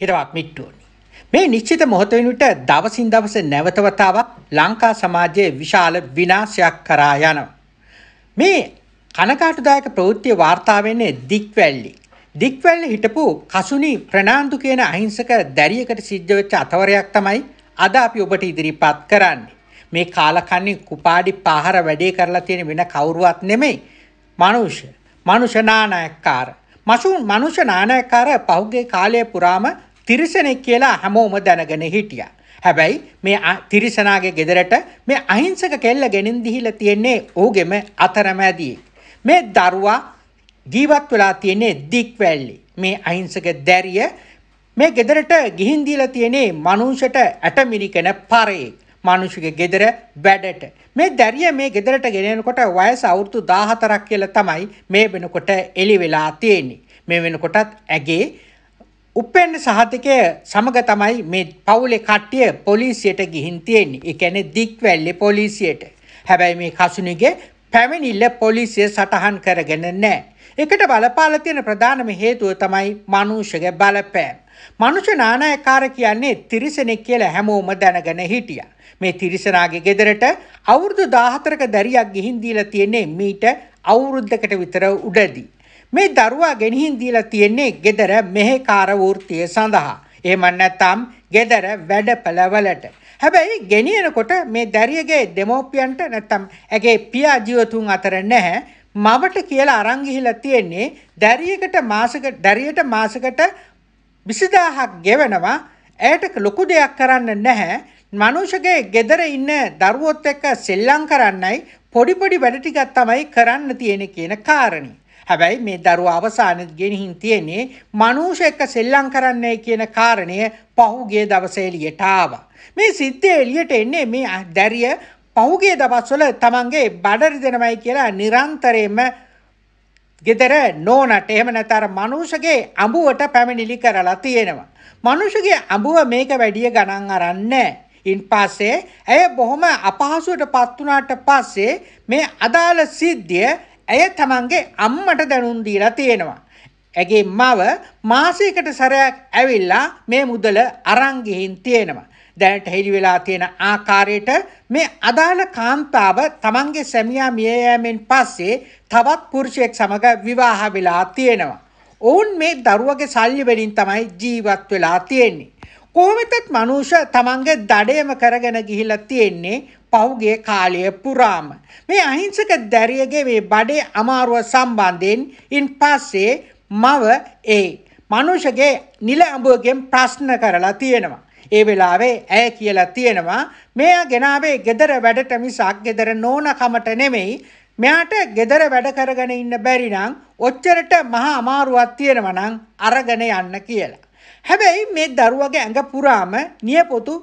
හිරවක් මිට්ටුවනි. මේ නිශ්චිත මොහොත වෙනුට දවසින් දවස නැවතවතාවක් ලංකා සමාජයේ විශාල විනාශයක් කරා යනවා. මේ කනකාටුදායක ප්‍රවෘත්තිය වාර්තා වෙන්නේ දික්වැල්ලි. දික්වැල්ලි හිටපු කසුනි ප්‍රනාන්දු කියන අහිංසක දැරියකට සිද්ධ වෙච්ච අතවරයක් තමයි අද අපි ඔබට ඉදිරිපත් කරන්නේ. මේ කාලකන්ණි කුපාඩි පාහර වැඩේ කරලා තියෙන වෙන කවුරුවත් නෙමෙයි. මනුෂ්‍ය. මනුෂ්‍ය නානායක්කාරා මසුන් මනුෂ්‍ය නානයකාර පහුගේ කාලය පුරාම තිරිසනෙක් කියලා හැමෝම දැනගෙන හිටියා. හැබැයි මේ තිරිසනාගේ ගෙදරට මේ අහිංසක කෙල්ල ගෙනින් දිහිලා තියෙන්නේ ඕගෙම අතරමැදියෙක්. මේ දරුවා ජීවත් වෙලා තියෙන්නේ දික්වැල්ලි. මේ අහිංසක දැරිය මේ ගෙදරට ගිහින් දීලා තියෙන්නේ මනුෂ්‍යට ඇටමිරිකන පරේ. මිනිස්සුගේ ගෙදර වැඩට. මේ දැරිය මේ ගෙදරට ගෙනෙනකොට වයස අවුරුදු 14ක් කියලා තමයි මේ වෙනකොට එළි වෙලා තියෙන්නේ. මේ වෙනකොටත් ඇගේ උපෙන් සහතිකය සමග තමයි මේ පවුලේ කට්ටිය පොලිසියට ගිහින් තියෙන්නේ. ඒ කියන්නේ දික්වැල්ලේ පොලිසියට. හැබැයි මේ කසුනිගේ පැමිණිල්ල පොලිසිය සටහන් කරගෙන නැහැ. ඒකට බලපාලා තියෙන ප්‍රධානම හේතුව තමයි මනුෂ්‍යගේ බලපෑම. මනුෂ්‍ය නානායකාර කියන්නේ තිරිසනෙක් කියලා හැමෝම දැනගෙන හිටියා. මේ තිරිසනාගේ ගෙදරට අවුරුදු 14ක දැරියක් ගිහින් දීලා තියෙන්නේ මීට අවුරුද්දකට විතර උඩදී. මේ දරුවා ගෙනihin දීලා තියෙන්නේ ගෙදර මෙහෙකාර වෘත්තිය සඳහා. එහෙම නැත්නම් ගෙදර වැඩපළවලට. හැබැයි ගෙනියනකොට මේ දැරියගේ දෙමෝපියන්ට නැත්තම් ඇගේ පියා ජීවතුන් අතර නැහැ. මවට කියලා අරන් ගිහිලා තියෙන්නේ දැරියකට මාසක දැරියට මාසකට විසිදාහක් ගෙවෙනවා ඇයට ලොකු දෙයක් කරන්න නැහැ මනුෂගේ ගෙදර ඉන්න දරුවොත් එක්ක සෙල්ලම් කරන්නයි පොඩි පොඩි වැඩ ටිකක් තමයි කරන්න තියෙන කියන කාරණේ. හැබැයි මේ දරුවා අවසානයේ ගෙනihin තියෙන්නේ මනුෂ එක්ක සෙල්ලම් කරන්නයි කියන කාරණය පහුගිය දවසේ එළියට ආවා. මේ සිද්ධිය එළියට එන්නේ මේ දැරිය පහුගිය දවස්වල තමන්ගේ බඩ රිදෙනවයි කියලා නිරන්තරයෙන්ම ගෙදර නෝනට එහෙම නැතර මනුෂගේ අඹුවට පැමිණිලි කරලා තියෙනවා. මනුෂගේ අඹුව මේක වැඩිය ගණන් අරන්නේ. ඉන් පස්සේ ඇය බොහොම අපහසුවට පත් වුණාට පස්සේ මේ අදාළ සිද්ධිය ඇය තමන්ගේ අම්මට දැනුම් දීලා තියෙනවා. ඇගේ මව මාසයකට සැරයක් ඇවිල්ලා මේ මුදල අරන් ගිහින් තියෙනවා. දැනට හෙළි වෙලා තියෙන ආකාරයට මේ අදාළ කාන්තාව තමන්ගේ සැමියා මිය යෑමෙන් පස්සේ තවත් පුරුෂයෙක් සමග විවාහ වෙලා තියෙනවා. ඔවුන් මේ දරුවගේ සල්ලි වලින් තමයි ජීවත් වෙලා තියෙන්නේ. කොහොමදත් මනුෂ්‍ය තමන්ගේ දඩයම කරගෙන ගිහිලා තියෙන්නේ පහුගිය කාලය පුරාම. මේ අහිංසක දැරියගේ මේ බඩේ අමාරුව සම්බන්ධයෙන් ඉන් පස්සේ මව ඒ මනුෂ්‍යගේ නිල අඹුවගෙන් ප්‍රශ්න කරලා තියෙනවා. ඒ වෙලාවේ ඇය කියලා තියෙනවා මෙයා ගෙනාවේ ගෙදර වැඩට මිසක් ගෙදර නෝනකමට නෙමෙයි මෙයාට ගෙදර වැඩ කරගෙන ඉන්න බැරි නම් ඔච්චරට මහා අමාරුවක් තියෙනවා නම් අරගෙන යන්න කියලා. හැබැයි මේ දරුවගේ ඇඟ පුරාම නියපොතු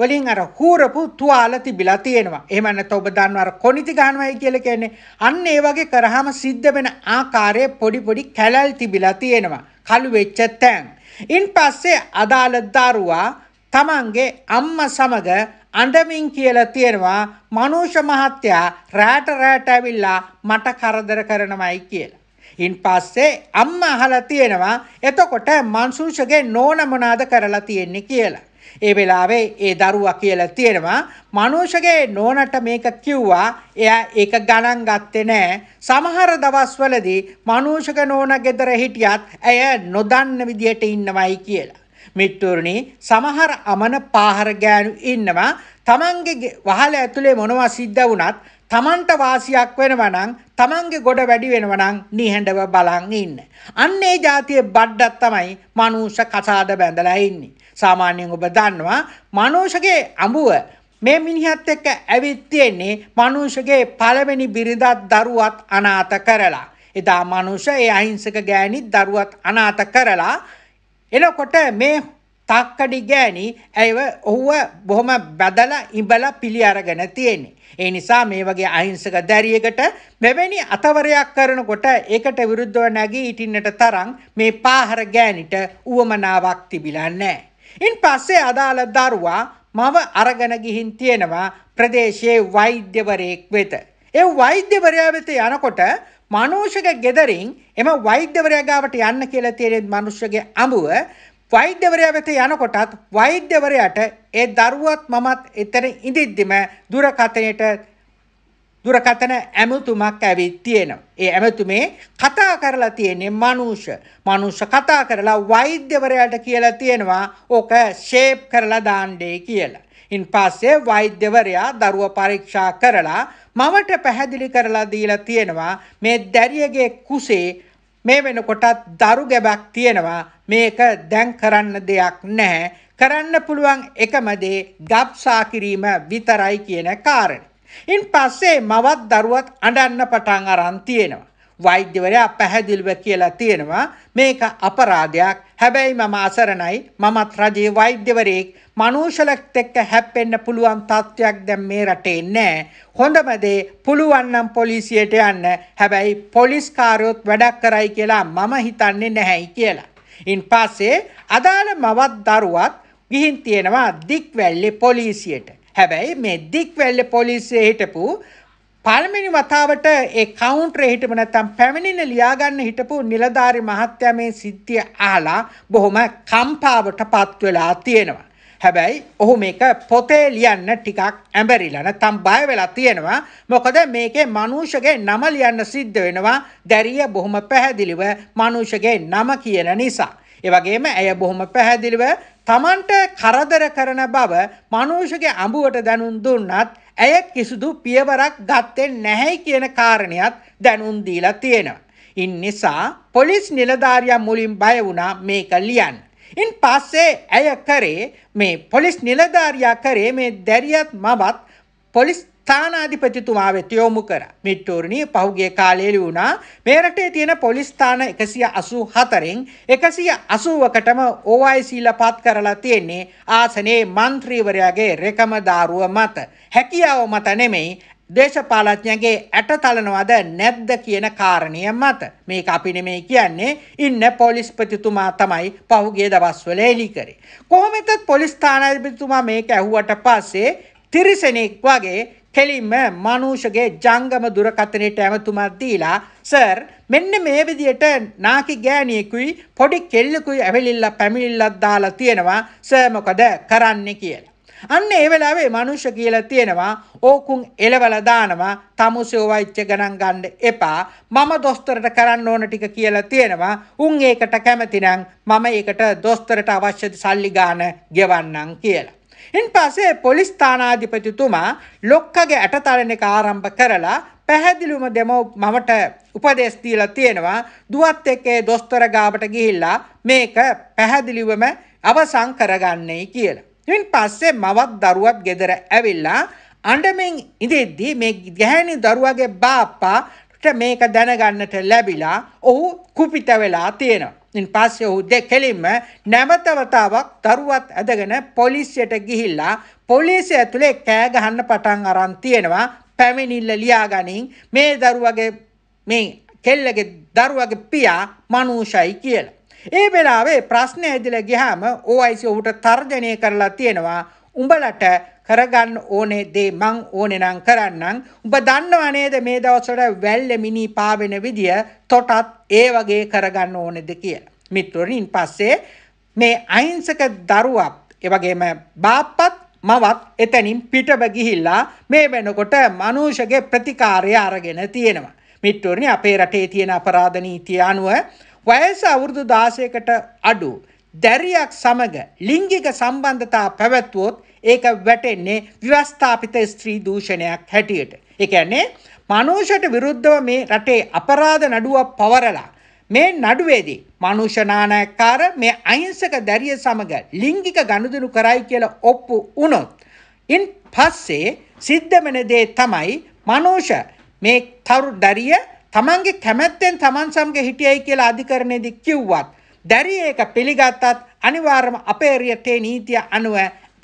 වලින් අර හූරපු තුවාල තිබිලා තියෙනවා. එහෙම නැත්නම් ඔබ දන්නවා අර කොනිති ගන්නවයි කියලා කියන්නේ අන්න ඒ වගේ කරාම සිද්ධ වෙන ආකාරයේ පොඩි පොඩි කැලල් තිබිලා තියෙනවා. කළු වෙච්ච තැන්. ඉන් පස්සේ අදාළ දරුවා තමන්ගේ අම්ම සමග අඬමින් කියලා තියෙනවා මනුෂ්‍ය මහත්තයා රැට රැට ඇවිල්ලා මට කරදර කරනවයි කියලා. ඉන් පස්සේ අම්මා අහලා තියෙනවා එතකොට මන්සූෂගේ නෝන මොනාද කරලා තියෙන්නේ කියලා. ඒ වෙලාවේ ඒ දරුවා කියලා තියෙනවා මනෝෂගේ නෝනට මේක කිව්වා එයා ඒක ගණන් ගත්තේ නෑ සමහර දවස්වලදී මනෝෂක නෝන ගෙදර හිටියත් ඇය නොදන්න විදියට ඉන්නවයි කියලා මිට්ටුරුණි සමහර අමන පාහර ගෑනු ඉන්නවා තමන්ගේ වහල ඇතුලේ මොනවා සිද්ධ වුණත් තමන්ට වාසියක් වෙනවා නම් තමන්ගේ ගොඩ වැඩි වෙනවා නම් නිහඬව බලන් ඉන්න. අන්න ඒ જાතිය බඩඩක් තමයි මනුෂ්‍ය කසාද බැඳලා ඉන්නේ. සාමාන්‍යයෙන් ඔබ දන්නවා මනෝෂගේ අඹුව මේ මිනිහත් එක්ක ඇවිත් තියෙන්නේ මනුෂගේ පළවෙනි බිරිඳත් දරුවත් අනාථ කරලා. එදා මනුෂ ඒ අහිංසක ගෑණිත් දරුවත් අනාථ කරලා එනකොට මේ තක්කඩි ගෑණි ඇයව ඔහුව බොහොම බදලා ඉඹලා පිළි අරගෙන තියෙන්නේ. ඒ නිසා මේ වගේ අහිංසක දැරියකට මෙවැනි අතවරයක් කරනකොට ඒකට විරුද්ධව නැගී සිටින්නට තරම් මේ පාහර ගෑණිට උවමනාවක් තිබිලා නැහැ. ඉන් පස්සේ අදාළ දරුවා මව අරගෙන ගිහින් තියෙනවා ප්‍රදේශයේ වෛද්‍යවරයෙක් වෙත. ඒ වෛද්‍යවරයා වෙත යනකොට මනුෂ්‍යගේ ගෙදරින් එම වෛද්‍යවරයා ගාවට යන්න කියලා තියෙන මනුෂ්‍යගේ අඹුව වෛද්‍යවරයා වෙත යනකොටත් වෛද්‍යවරයාට ඒ දරුවත් මමත් එතන ඉඳිද්දිම දුරකථනයට දුරකතන ඇමතුමක් ඇවිත් තියෙනවා. ඒ ඇමතුමේ කතා කරලා තියෙන්නේ මනුෂ්‍ය. මනුෂ්‍ය කතා කරලා වෛද්‍යවරයාට කියලා තියෙනවා ඕක ෂේප් කරලා දාන්නේ කියලා. ඉන් පස්සේ වෛද්‍යවරයා දරුව පරීක්ෂා කරලා මවට පැහැදිලි කරලා දීලා තියෙනවා මේ දැරියගේ කුසේ මේ වෙනකොටත් දරු ගැබක් තියෙනවා මේක දැන් කරන්න දෙයක් නැහැ කරන්න පුළුවන් එකම දේ ගබ්සා කිරීම විතරයි කියන කාරණේ ඉන් පස්සේ මවත් දරුවත් අඬන්න පටන් අරන් තියෙනවා. වෛද්‍යවරයා පැහැදිලිව කියලා තියෙනවා මේක අපරාධයක්. හැබැයි මම අසරණයි. මමත් රජයේ වෛද්‍යවරයෙක්. මනුෂලෙක්ට එක්ක හැප්පෙන්න පුළුවන් තත්ත්වයක් දැන් මේ රටේ නැහැ. හොඳම දේ පුළුවන් නම් පොලිසියට යන්න. හැබැයි පොලිස් කාර්යොත් වැඩක් කරයි කියලා මම හිතන්නේ නැහැයි කියලා. ඉන් පස්සේ අදාළ මවත් දරුවත් ගිහින් තියෙනවා දික්වැල්ලේ පොලිසියට. හැබැයි මේ දික්වැල්ල පොලිසිය හිටපු පළමිනි වතාවට ඒ කවුන්ටරේ හිටපු නැත්නම් පැමිණෙන ලියාගන්න හිටපු නිලධාරි මහත්තයා මේ සිද්ධිය අහලා බොහොම කම්පාවටපත් වෙලා තියෙනවා. හැබැයි ඔහු මේක පොතේ ලියන්න ටිකක් ඇඹරිලා නැත්නම් බය වෙලා තියෙනවා. මොකද මේකේ මනුෂ්‍යගේ නම ලියන්න සිද්ධ වෙනවා. දැරිය බොහොම පැහැදිලිව මනුෂ්‍යගේ නම කියන නිසා. ඒ වගේම ඇය බොහොම පැහැදිලිව තමන්ට කරදර කරන බව මනුෂ්‍යගේ අඹුවට දැනුම් දුන්නත් ඇය කිසිදු පියවරක් ගත්තේ නැහැයි කියන කාරණයක් දැනුම් දීලා තියෙනවා. ඉන් නිසා පොලිස් නිලධාරියා මුලින් බය වුණා මේක ලියන්න. ඉන් පස්සේ ඇය කරේ මේ පොලිස් නිලධාරියා කරේ මේ දැරියත් මමත් පොලිස් තානාධිපතිතුමා වෙත යොමු කරා. මිට්ටූරණී පහුගිය කාලයේ වුණා මේ රටේ තියෙන පොලිස් ස්ථාන 184න් 180කටම OIC ලපත් කරලා තියෙන්නේ ආසනයේ മന്ത്രിවරයාගේ රෙකමදාරුව මත. හැකියාව මත නෙමෙයි දේශපාලඥයන්ගේ ඇට තලනවද නැද්ද කියන කාරණය මත මේක අපි නෙමේ කියන්නේ ඉන්න පොලිස්පතිතුමා තමයි පහුගිය දවස්වල එලි කරේ. කොහොමද පොලිස් ස්ථානාධිපතිතුමා මේක ඇහුවට පස්සේ තිරිසනෙක් වගේ කෙලින්ම මනුෂගේ ජංගම දුරකථනයට ඇමතුමක් දීලා සර් මෙන්න මේ විදියට නාකි ගෑණියෙකුයි පොඩි කෙල්ලෙකුයි ඇවිලිලා පැමිණිල්ලක් දාලා තියෙනවා සර් මොකද කරන්නේ කියලා. අන්න ඒ වෙලාවේ මනුෂ්‍ය කියලා තියෙනවා ඕකුන් එලවලා දානවා තමුසේ වයිච්ච ගණන් ගන්න එපා මම දොස්තරට කරන්න ඕන ටික කියලා තියෙනවා උන් ඒකට කැමති නම් මම ඒකට දොස්තරට අවශ්‍ය සල්ලි ගාන ගෙවන්නම් කියලා ඉන්පස්සේ පොලිස් ස්ථානාධිපතිතුමා ලොක්කගේ ඇටතලන එක ආරම්භ කරලා පැහැදිලිවම දෙමව මමට උපදෙස් දීලා තියෙනවා දුවත් එකේ දොස්තර ගාවට ගිහිල්ලා මේක පැහැදිලිවම අවසන් කරගන්නයි කියලා. ඉතින් පස්සේ මවත් දරුවත් ගෙදර ඇවිල්ලා අඬමින් ඉඳෙද්දී මේ ගැහැණි දරුවගේ බාප්පාට මේක දැනගන්නට ලැබිලා ඔහු කුපිත වෙලා තියෙනවා. ඉන් පස්සේ ඔහු දෙකෙලින්ම නැවතවතාවක් දරුවත් ඇදගෙන පොලිසියට ගිහිල්ලා පොලිසිය ඇතුලේ කෑ ගහන්න පටන් අරන් තියෙනවා පැමිණිල්ල ලියාගනින් මේ දරුවගේ මේ කෙල්ලගේ දරුවගේ පියා මනුෂයි කියලා. ඒ වෙලාවේ ප්‍රශ්න ඇදිලා ගියාම OIC ඔහුට තර්ජනය කරලා තියෙනවා උඹලට කරගන්න ඕනේ දේ මං ඕනේ නම් කරන්නම්. ඔබ දන්නව නේද මේ දවස්වල වැල්ලේ මිනි පාවෙන විදිය තොටත් ඒ වගේ කරගන්න ඕනේද කියලා. මිත්‍රෝනින් පස්සේ මේ අහිංසක දරුවත් ඒ වගේම බාප්පත් මවත් එතනින් පිටව ගිහිල්ලා මේ වෙනකොට මනුෂ්‍යගේ ප්‍රතිකාරය අරගෙන තියෙනවා. මිත්‍රෝනි අපේ රටේ තියෙන අපරාධ නීතිය අනුව වයස අවුරුදු 16කට අඩු දැරියක් සමග ලිංගික සම්බන්ධතා පැවැත්වුවොත් ඒක වැටෙන්නේ ව්‍යවස්ථාපිත ස්ත්‍රී දූෂණයක් හැටියට. ඒ කියන්නේ මනුෂ්‍යට විරුද්ධව මේ රටේ අපරාධ නඩුවක් පවරලා මේ නඩුවේදී මනුෂ්‍ය නානකාර මේ අහිංසක දැරිය සමග ලිංගික ගනුදෙනු කරයි කියලා ඔප්පු වුණොත් ඉන් පස්සේ සිද්ධ වෙන දේ තමයි මනුෂ්‍ය මේ තරු දැරිය තමන්ගේ කැමැත්තෙන් තමන් සමග හිටියයි කියලා අධිකරණයේදී කිව්වත් දැරිය එක පිළිගත්තත් අනිවාර්යම අපේ රටේ නීතිය අනුව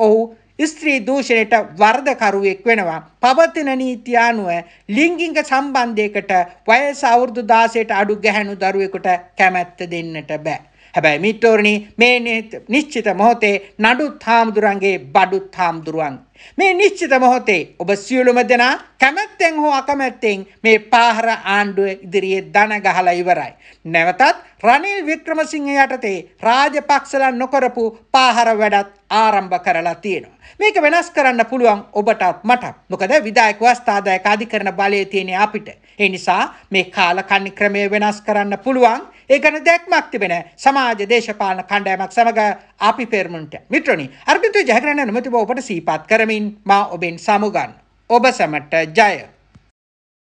ඔහු ස්ත්‍රී දූෂණයට වරදකරුවෙක් වෙනවා. පවතින නීතිය අනුව ලිංගික සම්බන්ධයකට වයස අවුරුදු 16ට අඩු ගැහැණු දරුවෙකුට කැමැත්ත දෙන්නට බෑ. හැබැයි මිත්‍රෝරණි මේ නිශ්චිත මොහොතේ නඩුත් හාමුදුරන්ගේ බඩුත් හාමුදුරුවන්. මේ නිශ්චිත මොහොතේ ඔබ සියලුම දෙනා කැමැත්තෙන් හෝ අකමැත්තෙන් මේ පාහර ආණ්ඩුව ඉදිරියේ දන ගහලා ඉවරයි. නැවතත් රනිල් වික්‍රමසිංහ යටතේ රාජපක්ෂලා නොකරපු පාහර වැඩත් ආරම්භ කරලා තියෙනවා. මේක වෙනස් කරන්න පුළුවන් ඔබටත් මටත්. මොකද විදායක වස්ථාදායක අධිකරණ බලය තියෙන අපිට. ඒ නිසා මේ කාලකන්ණි ක්‍රමය වෙනස් කරන්න පුළුවන්. ඒ ගැන දැක්මක් තිබෙන සමාජ දේශපාලන කණ්ඩායමක් සමග අපි පෙරමුණට මිත්‍රනි අර්බිතු ජයග්‍රහණ නොමැති බව ඔබට සීපත් කරමින් මා ඔබෙන් සමුගන්න ඔබ සැමට ජය